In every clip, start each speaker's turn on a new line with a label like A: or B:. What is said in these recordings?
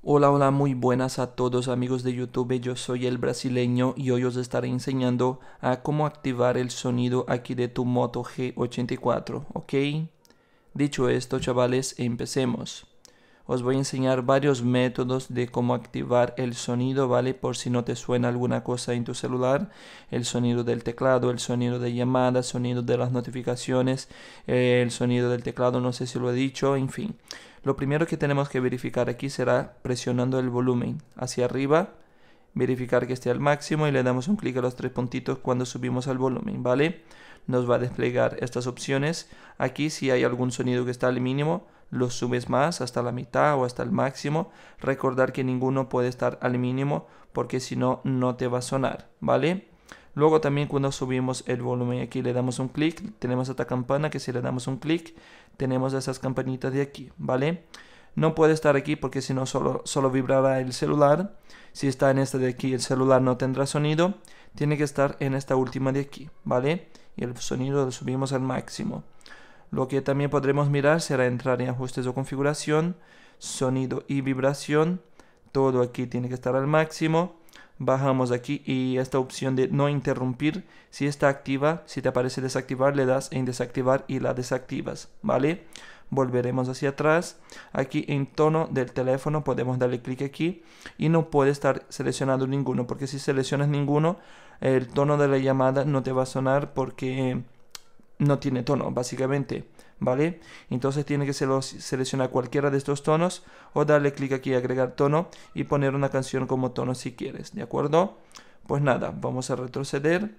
A: Hola, hola, muy buenas a todos amigos de YouTube, yo soy el brasileño y hoy os estaré enseñando a cómo activar el sonido aquí de tu Moto G84, ¿ok? Dicho esto, chavales, empecemos os voy a enseñar varios métodos de cómo activar el sonido, ¿vale? Por si no te suena alguna cosa en tu celular, el sonido del teclado, el sonido de llamadas, sonido de las notificaciones, eh, el sonido del teclado, no sé si lo he dicho, en fin. Lo primero que tenemos que verificar aquí será presionando el volumen hacia arriba, verificar que esté al máximo y le damos un clic a los tres puntitos cuando subimos al volumen, ¿vale? Nos va a desplegar estas opciones. Aquí si hay algún sonido que está al mínimo, lo subes más hasta la mitad o hasta el máximo. Recordar que ninguno puede estar al mínimo porque si no, no te va a sonar, ¿vale? Luego también cuando subimos el volumen aquí le damos un clic, tenemos esta campana que si le damos un clic tenemos esas campanitas de aquí, ¿vale? No puede estar aquí porque si no solo, solo vibrará el celular. Si está en esta de aquí el celular no tendrá sonido, tiene que estar en esta última de aquí, ¿vale? Y el sonido lo subimos al máximo. Lo que también podremos mirar será entrar en ajustes o configuración, sonido y vibración. Todo aquí tiene que estar al máximo. Bajamos aquí y esta opción de no interrumpir, si está activa, si te aparece desactivar, le das en desactivar y la desactivas, ¿vale? Volveremos hacia atrás. Aquí en tono del teléfono podemos darle clic aquí y no puede estar seleccionado ninguno, porque si seleccionas ninguno, el tono de la llamada no te va a sonar porque no tiene tono, básicamente, ¿vale? Entonces tiene que seleccionar cualquiera de estos tonos o darle clic aquí agregar tono y poner una canción como tono si quieres, ¿de acuerdo? Pues nada, vamos a retroceder,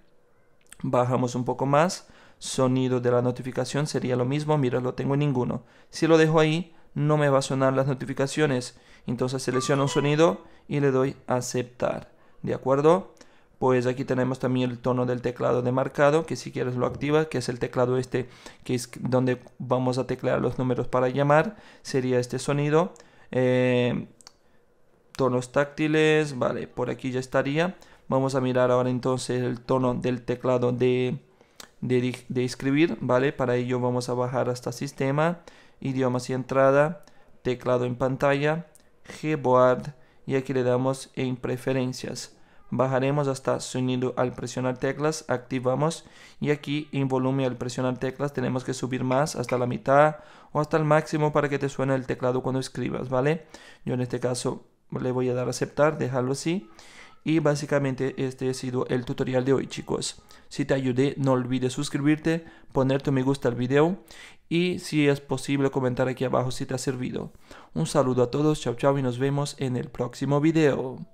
A: bajamos un poco más, sonido de la notificación sería lo mismo, mira, lo tengo ninguno. Si lo dejo ahí, no me va a sonar las notificaciones, entonces selecciono un sonido y le doy aceptar, ¿de acuerdo? pues aquí tenemos también el tono del teclado de marcado, que si quieres lo activas que es el teclado este que es donde vamos a teclear los números para llamar sería este sonido eh, tonos táctiles vale por aquí ya estaría vamos a mirar ahora entonces el tono del teclado de, de, de escribir vale para ello vamos a bajar hasta este sistema idiomas y entrada teclado en pantalla gboard y aquí le damos en preferencias bajaremos hasta sonido al presionar teclas, activamos y aquí en volumen al presionar teclas tenemos que subir más hasta la mitad o hasta el máximo para que te suene el teclado cuando escribas, ¿vale? Yo en este caso le voy a dar a aceptar, dejarlo así. Y básicamente este ha sido el tutorial de hoy chicos. Si te ayudé no olvides suscribirte, Ponerte un me gusta al video y si es posible comentar aquí abajo si te ha servido. Un saludo a todos, chao chao y nos vemos en el próximo video.